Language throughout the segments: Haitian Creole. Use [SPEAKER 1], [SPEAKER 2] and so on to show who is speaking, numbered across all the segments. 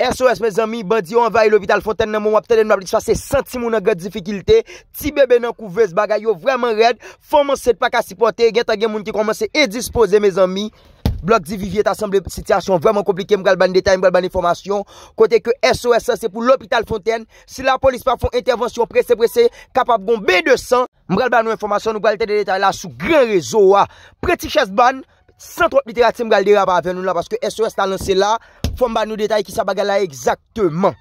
[SPEAKER 1] SOS, me zanmi, bandi yo anvaye l'Hopital Fontaine nan moun wap tenen mwap litsfa se senti moun nan gwen difikilte. Ti bebe nan kouvez bagay yo vreman red. Foman set pak asipote, gen tan gen moun ki komanse e dispose, me zanmi. Blok di vivi et asemble, sityasyon vreman komplike, mwen gal ban detay, mwen gal ban informasyon. Kote ke SOS, se pou l'Hopital Fontaine, se la polis pa fon intervensyon prese-prese, kapap gon B200. Mwen gal ban nou informasyon, mwen gal tenen detay la sou gren rezo wa. Preti ches ban, sent wap litsfa se mwen gal dera pa ven nou la, paske SOS ta Fonm ba nou detay ki sa bagala ekzakteman.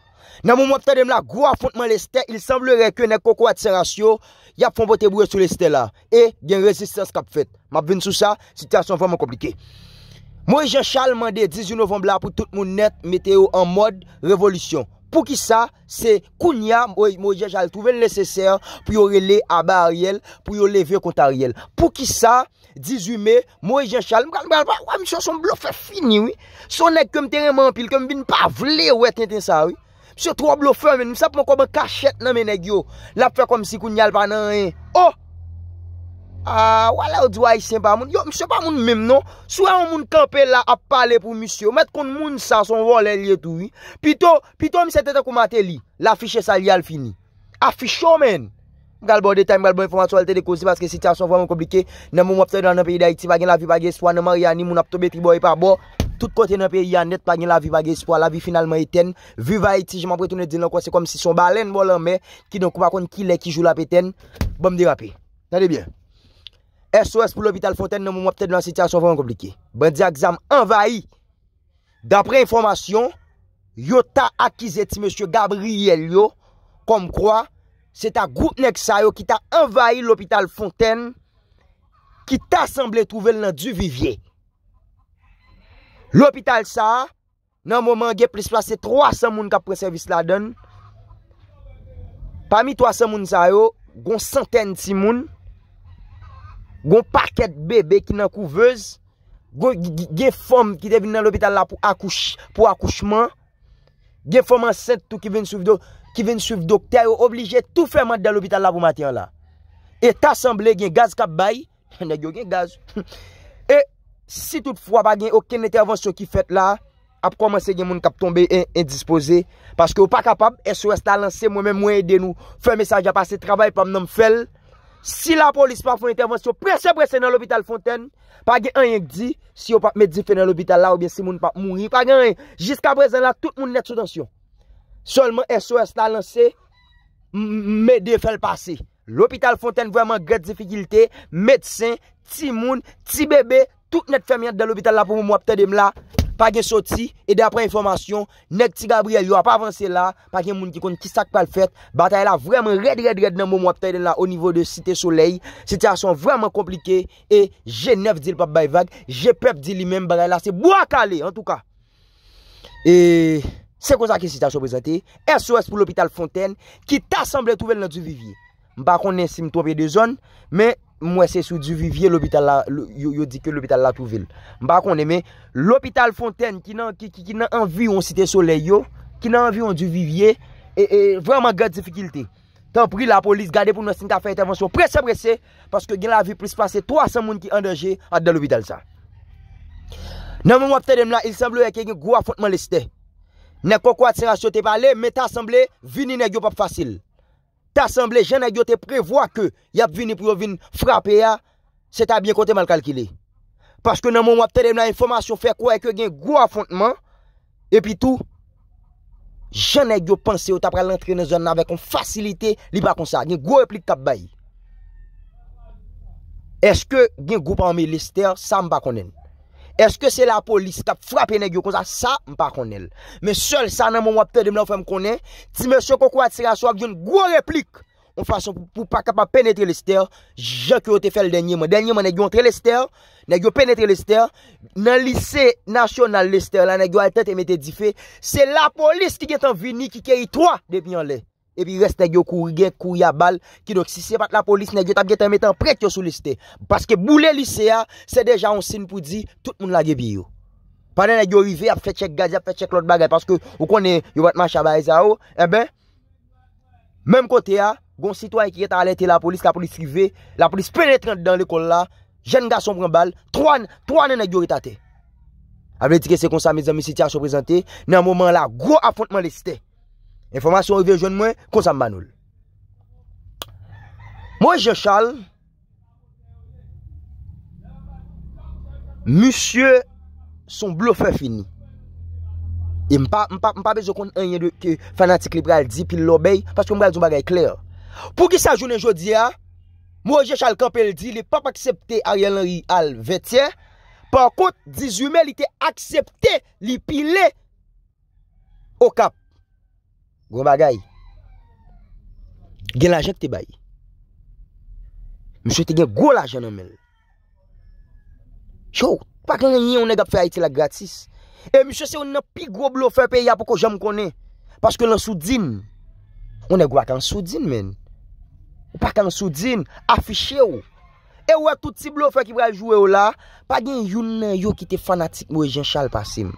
[SPEAKER 1] Nan mou mwap tade m la, gwa fonte man leste, il semblere ke ne koko atse rasyo, yap fonm bote bouye sou leste la. E, gen rezistans kap fet. Map ven sou sa, sitasyon voman komplike. Mwen je chal mande, 10 ju novemb la, pou tout moun net, meteo, an mod, revolutyon. Pou ki sa, se kounya, mwen je chal, touven lese ser, pou yo rele aba a riel, pou yo leve kont a riel. Pou ki sa, se kounya, 18 me, mwen jen chal, mwen kak mwen alpe, wè msè son blofe fini wè, son nek kèm terèman pil, kèm bin pa vle wè, ten ten sa wè, msè tro blofe men, mwen sap mwen kòm kòm kachet nan men nek yo, la pfe kom si koun nyal pa nan en, oh, ah, wè la ou dwa yi sen pa moun, yo msè pa moun men non, sou an moun kampe la ap pale pou msè, mwen kon moun sa son wò lè li etou wè, pi to, pi to msè tete koumate li, la fichè sa li al fini, a fichò oh, men, Mkal bo de time, mkal bon informasyon al te de kozi Paske sityasyon vwa mwen komplike Nan moun wapte dan nan peyi da iti Vagen la viva ge espo Nan maryani moun ap tobe tribo e parbo Tout kote nan peyi an net Vagen la viva ge espo La vi finalman eten Viva iti Jman pretene di nan kwa Se kom si son balen bolan me Ki don kou akon ki le ki jou la peten Bon mdi rapi Nan de bien SOS pou l'hobital fonten Nan moun wapte dan sityasyon vwa mwen komplike Ben di aksam envahi Dapre informasyon Yo ta akize ti msye Gabriel yo Kom kwa se ta goutnek sa yo ki ta envayi l'opital Fontaine, ki ta asemble trouvel nan du vivye. L'opital sa, nan mouman ge plisplase 300 moun ka pre-servis la don, pa mi 300 moun sa yo, gon centen si moun, gon paket bebe ki nan kouvez, ge fom ki te vin nan l'opital la pou akouchman, ge foman sentou ki vin sou vidyo... ki ven souf doktè, ou oblije tout fèman de l'hôpital la pou matè an la. Et t'assemble gen gaz kap bay, ne gyo gen gaz, et si tout fwa pa gen okèn intervansyon ki fèt la, ap komanse gen moun kap tombe indispose, paske ou pa kapab, e sou resta lanse mwen mwen mwen ede nou fè mesaj a pase trabay pòm nom fèl, si la polis pa fò intervansyon, prese brese nan l'hôpital fontèn, pa gen an yeng di, si ou pa medifè nan l'hôpital la, ou bien si moun pa moun yeng, pa gen an, jiska brezen la, tout moun net sou dansyon. Solman SOS la lansè, mè de fèl pasè. L'hôpital fontèn vwèman gred zifikilte, medsen, ti moun, ti bebe, tout net fèmèyat de l'hôpital la pou mou apte dem la, pa gen soti, et dè apren informasyon, net ti Gabriel yo ap avansè la, pa gen moun ki kon ki sak pal fèt, batay la vwèman red red red nan mou apte dem la o nivou de site soleil, sityasyon vwèman komplike, et jè nef di l'pap bay vag, jè pep di li mèm, batay la se wakale, en tou ka. Et... Se kon sa ki si ta so prezante, SOS pou l'Hopital Fontaine ki ta asemble touvel nan du vivye. Mba kon ne sim toupe de zon, me mwese sou du vivye l'Hopital la, yo di ke l'Hopital la touvel. Mba kon ne me, l'Hopital Fontaine ki nan anvi yon site sole yo, ki nan anvi yon du vivye, e vreman gade zifikilte. Tan pri la polis gade pou nou sin ta fe intervensyon presse-presse, paske gen la vi plis pase 300 moun ki enderje ade l'Hopital sa. Nan mwen wapte dem la, il semblo e ke yon gwa fontman liste. Nè kou kwa tse rasyon te pale, mè ta asemble, vini nè gyop ap fasil. Ta asemble, jè nè gyote prevoa ke yap vini pou yo vini frape ya, se ta bie kote mal kalkile. Paske nan moun wap tede mna informasyon fe kwa e ke gen gwo afontman, epi tou, jè nè gyop panse ou tapre lantri nè zon nan vek on fasilite li bakon sa. Gen gwo eplik tap bayi. Eske gen gwo pa anme liste an, sa mba konen. Eske se la polis tap fwap e negyo kon sa, sa m pa konel. Men sol sa nan moun wapte dem la ou fe m konen, ti men se kon kwa atira sou ak joun gwo replik, ou fason pou pa kapap penetre lister, jank yo te fel denye mwen. Denye mwen negyo antre lister, negyo penetre lister, nan lise nasyon nan lister la, negyo al tete mette di fe, se la polis ki gen tan vini ki keri toa depinyan le. epi reste yo kouri gen, kouri a bal, ki dok si se pat la polis, nek yo tap getan metan prek yo sou liste. Paske bou le lise ya, se deja on sin pou di, tout moun la gebi yo. Panen nek yo rive, ap fetchek gaz, ap fetchek lot bagay, paske ou konen, yo batman chabay e za ou, e ben, menm kote ya, gon si to ay ki getan alente la polis, la polis rive, la polis penetran de dan le kol la, jen ga sombran bal, toan, toan nek yo ritate. A be dike se konsa, mizan mizan siti a so prezante, nan mouman la, Enfoman syon revè joun mwen kon sa mbanoul. Mwen jè chal, monsye, son blo fè fini. M pa bezè kon anye de fanatik liberal di pi l'obey, paske mwen gè zoum agè kler. Pou ki sa joun enjò di a, mwen jè chal kapèl di, li pap akseptè a rè lè rè al vè tè. Pan kout, dizumè li te akseptè li pi lè o kap. Gwen bagay, gen la jen ki te bay. Mwen se te gen gwo la jen an men. Chou, pa gen yon yon ne gap fe a iti la gratis. E mwen se se yon ne pi gwo blofer pe ya pou ko jen mkone. Paske yon sou din. Yon ne gwa kan sou din men. Ou pa kan sou din, afishe ou. E wè touti blofer ki vwa jou e ou la. Pa gen yon yon ki te fanatik mwen jen chal pasim.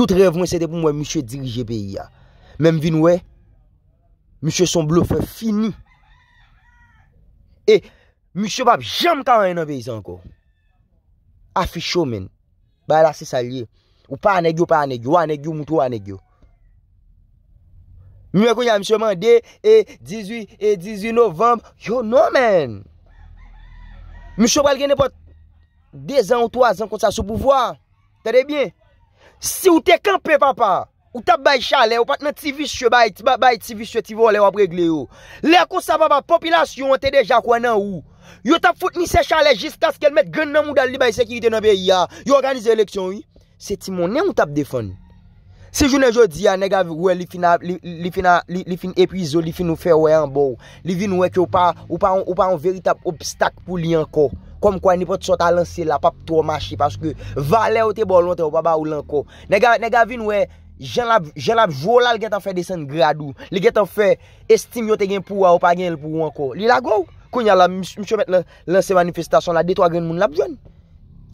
[SPEAKER 1] Tout revwen se de pou mwen mwen mwen mwen dirije peyi ya. Mem vin mwen. Mwen mwen son blofe fini. E mwen mwen pa jem kwa an eno beyi zanko. Afisho men. Ba la se salye. Ou pa anegyo, pa anegyo. Wanegyo, mwoto anegyo. Mwen mwen konye an mwen seman. De, e, dizui, e, dizui novemb. Yo no men. Mwen mwen pa gen ne pot. De zan ou toazan konta sou pouvoa. Tede bien. Si ou te kampe papa, ou tap bay chale, ou pat nan TV shwe bay, bay TV shwe TV wale wap regle yo, le akousa papa, popilasyon te deja kwen nan ou, yo tap fote ni se chale jiska skel met gwen nan mou dal li bay sekirite nan beya, yo organize eleksyon yi, se ti mounen ou tap defon nou? Sejounen jodi ya nega vi we li fin epizo, li fin ou fe we anbo, li vi nou we ki ou pa an veritab obstak pou li anko. Kom kwa ni pot sota lansi la pap to mashi paske vale ou te bolon te ou pa ba ou lanko. Nega vi nou we jen labjou la li gen tan fe desen gradou, li gen tan fe estim yo te gen pou a ou pa gen el pou wanko. Li la gwo kwenye la msio met lansi manifestasyon la detwa gen moun labjoun.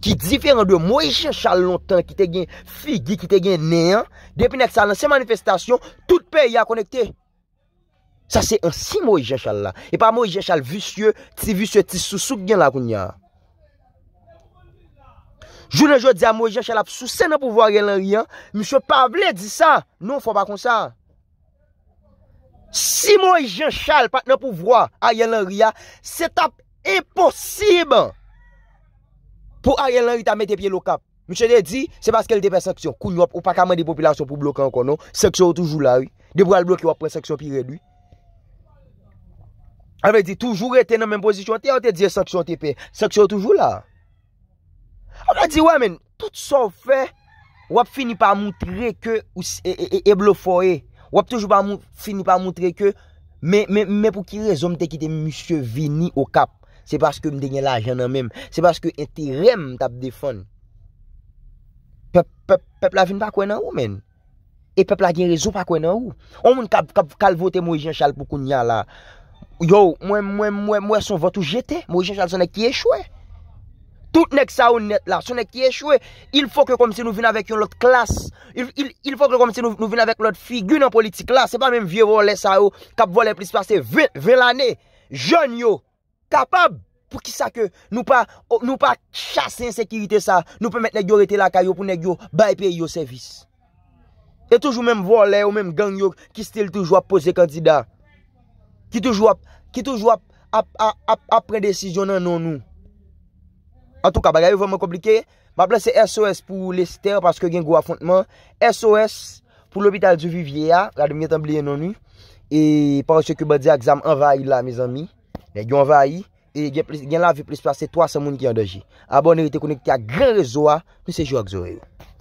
[SPEAKER 1] Ki diferan de Moijen Chal lontan ki te gen figi, ki te gen neyan, depi nek sa lan se manifestasyon, tout pe ya konekte. Sa se ansi Moijen Chal la. E pa Moijen Chal visye, ti visye, ti sou, sou gen la kounya. Jou nanjou di a Moijen Chal ap sou, se nanpouvo a yelan riyan, msou pavle di sa, nou fwa pa kon sa. Si Moijen Chal pat nanpouvo a yelan riyan, se tap eposiban. Po aye lanri ta mette piye lo kap. Mwen se de di, se baske l de pe seksyon. Kouni wap ou pa kaman de populasyon pou blokan konon. Seksyon toujou la. De pou al blok yo wap pre seksyon pi redwi. A me di, toujou rete nan men pozisyon. Te an te di seksyon te pe. Seksyon toujou la. A me di, wamen, tout sa ou fe, wap fini pa moutre ke e blofoye. Wap toujou pa moutre ke, men pou ki rezom te ki de mwen se vini o kap. Se baske m denye la jen nan menm. Se baske entirem tap defon. Pepl avin pa kwen nan ou menm. E pepl agen rezon pa kwen nan ou. On moun kap kal vote Mouijen Chal pou koun nyan la. Yo, mwen mwen mwen mwen mwen son vote ou jete. Mouijen Chal son ek ki echwe. Tout nek sa ou net la. Son ek ki echwe. Il fok yo kom se nou vin avèk yon lot klas. Il fok yo kom se nou vin avèk lot figu nan politik la. Se pa menm vie vo le sa ou. Kap vo le plis pase. Ve, ve lan e. Jen yo. Kapab. Pou kisa ke nou pa chase insekiritè sa Nou pwemet negyo rete lakay yo pou negyo baype yo servis E toujou menm vole ou menm gangyo Ki stil toujou ap pose kandida Ki toujou ap apre desisyon nan nou An touka bagay yo vwaman komplike Mwen aple se SOS pou Lester Paske gen gwo afontman SOS pou l'opital di Viviea ah, La demi etanbleye nan nou E par se kubadze a exam envayi la miz ami Negyo envayi E gen la vi plis plas se 3 se moun ki yon doji. Abon nire te konen ki te agren rezo a, mi se jo ak zore yo.